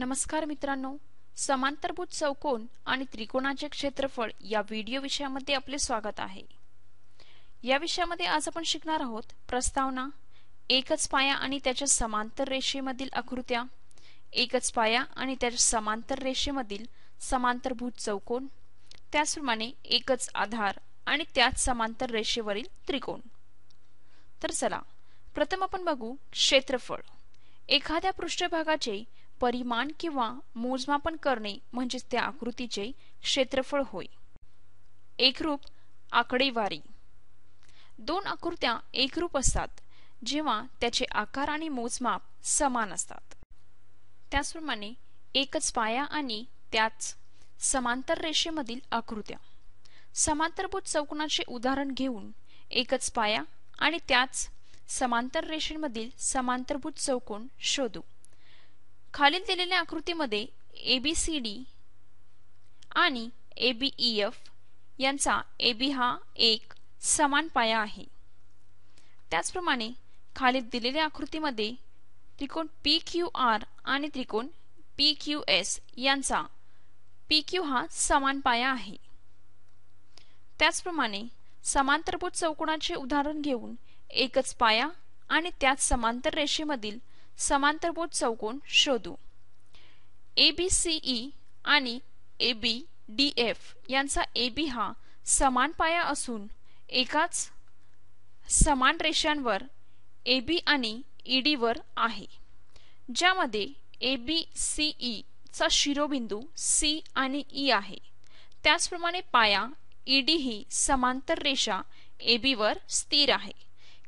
नमस्कार मित्रांनो समांतरभूत चौकोन आणि त्रिकोणाचे क्षेत्रफळ या व्हिडिओ विषयामध्ये आपले स्वागत आहे या विषयामध्ये आज आपण शिकणार आहोत प्रस्तावना एकच पाया आणि त्याच्या समांतर रेषेमधील आकृत्या एकच पाया आणि त्याच्या समांतर रेषेमधील समांतरभूत चौकोन त्याचप्रमाणे एकच आधार आणि त्याच समांतर रेषेवरील त्रिकोण तर चला प्रथम आपण बघू क्षेत्रफळ एखाद्या पृष्ठभागाचे परिमाण किंवा मोजमापन करणे म्हणजेच त्या आकृतीचे क्षेत्रफळ होय एकरूप आकडेवारी दोन आकृत्या एकरूप असतात जेव्हा त्याचे आकार आणि मोजमाप समान असतात त्याचप्रमाणे एकच पाया आणि त्याच समांतर रेषेमधील आकृत्या समांतरभूत चौकोनाचे उदाहरण घेऊन एकच पाया आणि त्याच समांतर रेषेमधील समांतरभूत चौकोन शोधू खालील दिलेल्या आकृतीमध्ये डी आणि ई एफ e यांचा बी हा एक समान पाया आहे त्याचप्रमाणे खाली दिलेल्या आकृतीमध्ये त्रिकोण पी क्यू आर आणि त्रिकोण पी क्यू एस यांचा पी क्यू हा समान पाया आहे त्याचप्रमाणे समांतरभूत चौकोनाचे उदाहरण घेऊन एकच पाया आणि त्याच समांतर रेषेमधील समांतरभूत चौकोन शोधू ए बी सी ई आणि ए बी डी एफ यांचा ए बी हा समान पाया असून एकाच समान रेषांवर ए बी आणि ई e डीवर आहे ज्यामध्ये ए बी सी चा शिरोबिंदू सी आणि ई e आहे त्याचप्रमाणे पाया ई e डी ही समांतर रेषा ए बीवर स्थिर आहे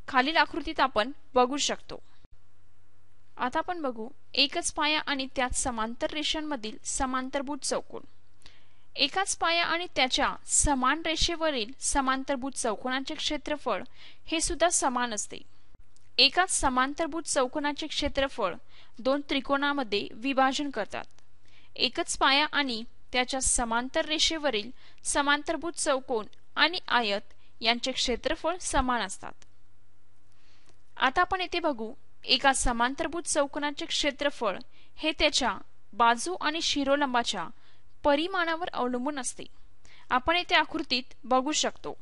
खालील आकृतीत आपण बघू शकतो आता आपण बघू एकच पाया आणि त्यात समांतर रेषांमधील समांतरभूत चौकोन एकाच पाया आणि त्याच्या समान रेषेवरील समांतरभूत चौकोनाचे क्षेत्रफळ हे सुद्धा समान असते एकाच समांतरभूत चौकोनाचे क्षेत्रफळ दोन त्रिकोणामध्ये विभाजन करतात एकच पाया आणि त्याच्या समांतर रेषेवरील समांतरभूत चौकोन आणि आयत यांचे क्षेत्रफळ समान असतात आता आपण येथे बघू एका समांतरभूत चौकोनाचे क्षेत्रफळ हे त्याच्या बाजू आणि शिरोलंबाच्या परिमाणावर अवलंबून असते आपण येथे आकृतीत बघू शकतो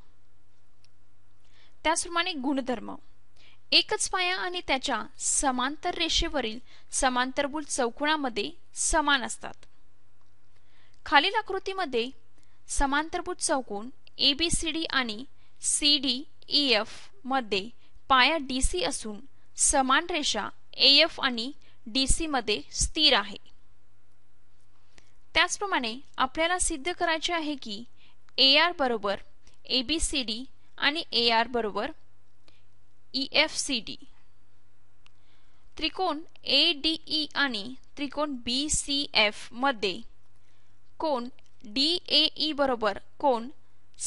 त्याचप्रमाणे गुणधर्म एकच पाया आणि त्याच्या समांतर रेषेवरील समांतरभूत चौकोनामध्ये समान असतात खालील आकृतीमध्ये समांतरभूत चौकोन ए बी सी डी आणि सी डी ई एफ मध्ये पाया डी सी असून समान रेषा एफ आणि डी सीमध्ये स्थिर आहे त्याचप्रमाणे आपल्याला सिद्ध करायचे आहे की ए आर बरोबर ए बी सी डी आणि ए आर बरोबर ई एफ सी डी त्रिकोण ए डी ई आणि त्रिकोण बी सी एफमध्ये कोण डी ए ई बरोबर कोण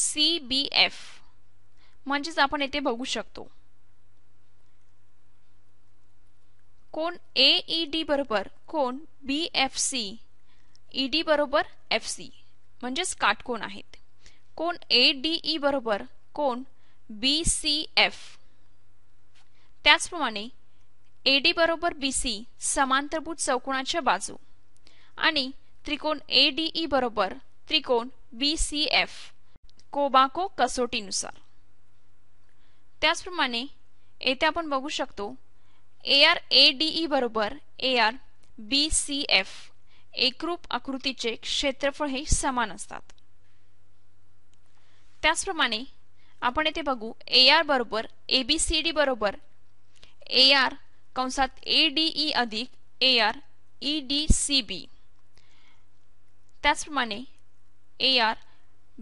सी बी एफ म्हणजेच आपण येथे बघू शकतो कोण ए ई डी बरोबर कोण B F C E D बरोबर एफ सी म्हणजेच काटकोण आहेत कोण ए डी बरोबर कोण बी सी एफ त्याचप्रमाणे ए डी बरोबर बी सी समांतरभूत चौकोणाच्या बाजू आणि त्रिकोण ए डी बरोबर त्रिकोण बी सी एफ कोबाको कसोटीनुसार त्याचप्रमाणे येथे आपण बघू शकतो A R A D E बरोबर A R B C F एकरूप आकृतीचे क्षेत्रफळ हे समान असतात त्याचप्रमाणे आपण येथे बघू ए आर बरोबर ए बी सी डी बरोबर ए आर कंसात ए डी ई अधिक A R E D C B त्याचप्रमाणे A R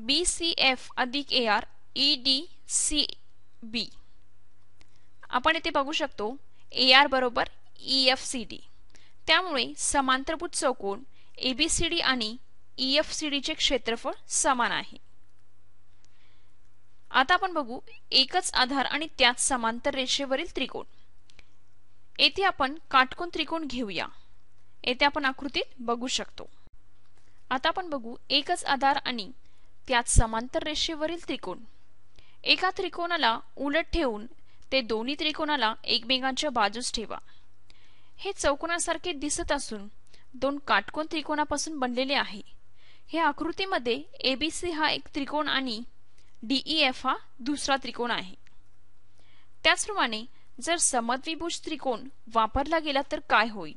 B C F अधिक A R E D C B आपण येथे बघू शकतो ए आर बरोबर ई एफ सी डी त्यामुळे समांतरभूत चौकोन एबीसीडी आणि ई एफ सी डीचे क्षेत्रफळ समान आहे आता आपण बघू एकच आधार आणि त्याच समांतर रेषेवरील त्रिकोण येथे आपण काटकोन त्रिकोण घेऊया येथे आपण आकृतीत बघू शकतो आता आपण बघू एकच आधार आणि त्याच समांतर रेषेवरील त्रिकोण एका त्रिकोणाला उलट ठेवून ते दोन्ही त्रिकोणाला एकमेकांच्या बाजूस ठेवा हे चौकोनासारखे दिसत असून दोन काटकोन त्रिकोणापासून बनलेले आहे हे आकृतीमध्ये एबीसी हा एक त्रिकोण आणि डीई एफ e हा दुसरा त्रिकोण आहे त्याचप्रमाणे जर समद्विभुज त्रिकोण वापरला गेला तर काय होईल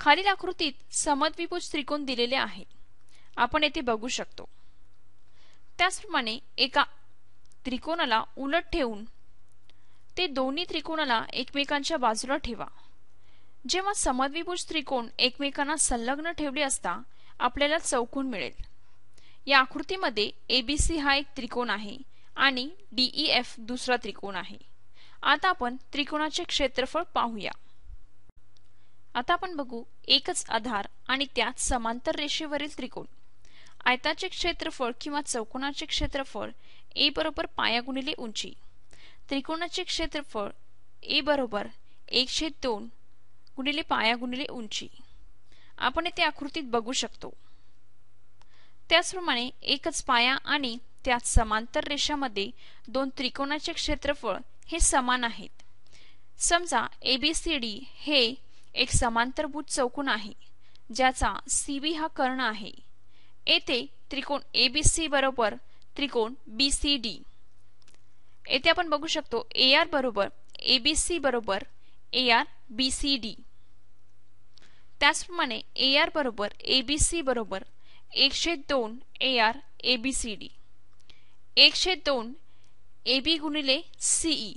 खालील आकृतीत समद्विभुज त्रिकोण दिलेले आहे आपण येथे बघू शकतो त्याचप्रमाणे एका त्रिकोणाला उलट ठेवून ते दोन्ही त्रिकोणाला एकमेकांच्या बाजूला ठेवा जेव्हा समद्विभुज त्रिकोण एकमेकांना संलग्न ठेवले असता आपल्याला चौकोन मिळेल या आकृतीमध्ये एबीसी हा एक त्रिकोण आहे आणि डीई एफ e दुसरा त्रिकोण आहे आता आपण त्रिकोणाचे क्षेत्रफळ पाहूया आता आपण बघू एकच आधार आणि त्यात समांतर रेषेवरील त्रिकोण आयताचे क्षेत्रफळ किंवा चौकोनाचे क्षेत्रफळ ए बरोबर पाया गुणिले उंची त्रिकोणाचे क्षेत्रफळ ए बरोबर एकशे दोन गुणिले पाया गुणिले उंची आपण येथे आकृतीत बघू शकतो त्याचप्रमाणे एकच पाया आणि त्यात समांतर रेषामध्ये दोन त्रिकोणाचे क्षेत्रफळ हे समान आहेत समजा ए बी सी डी हे एक समांतरभूत चौकोन आहे ज्याचा सी बी हा कर्ण आहे येथे त्रिकोण ए बी सी बरोबर त्रिकोण बी सी डी येथे आपण बघू शकतो ए आर बरोबर ए बी सी बरोबर A R B C D त्याचप्रमाणे ए आर बरोबर ए बी सी बरोबर एकशे दोन A R A B C D एकशे दोन ए बी गुणिले सीई e.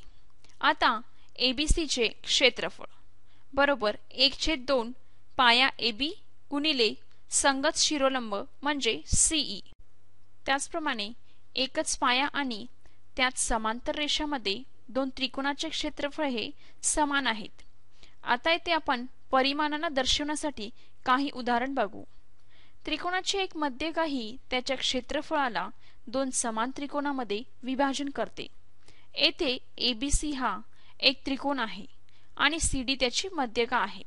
आता ए बी सीचे क्षेत्रफळ बरोबर एकशे दोन पाया ए बी गुणिले संगत शिरोलंब म्हणजे सीई e. त्याचप्रमाणे एकच पाया आणि त्यात समांतर रेषामध्ये दोन त्रिकोणाचे क्षेत्रफळ हे समान आहेत आता येथे आपण परिमाणांना दर्शवण्यासाठी काही उदाहरण बघू त्रिकोणाची एक मध्यगाही त्याच्या क्षेत्रफळाला दोन समान त्रिकोणामध्ये विभाजन करते येथे ए बी सी हा एक त्रिकोण आहे आणि सी डी त्याची मध्यगा आहे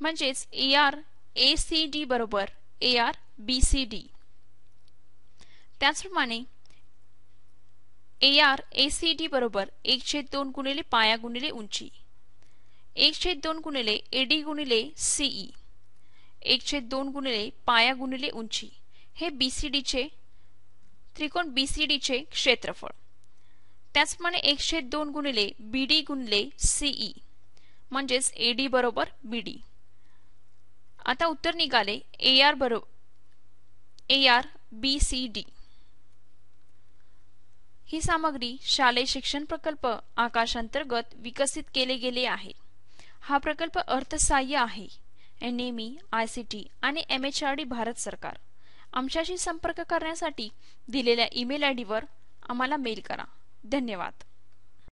म्हणजेच A R A C D बरोबर A R B C D त्याचप्रमाणे A R A C D बरोबर एक छेद दोन गुणिले पाया गुणिले उंची एक छेद दोन गुणिले ए डी गुणिले सीई e. एक छेद दोन गुणिले पाया गुणिले उंची हे बी सी डीचे त्रिकोण बी सी डीचे क्षेत्रफळ त्याचप्रमाणे एक छेद दोन गुणिले बी डी गुणिले सीई e. म्हणजेच ए डी बरोबर बी डी आता उत्तर निघाले ए आर बरोबर A R B C D ही सामग्री शालेय शिक्षण प्रकल्प आकाशांतर्गत विकसित केले गेले आहे हा प्रकल्प अर्थसहाय्य आहे N M E I C T आणि M H R D Bharat सरकार आमच्याशी संपर्क करण्यासाठी दिलेल्या ईमेल आय डीवर आम्हाला मेल करा धन्यवाद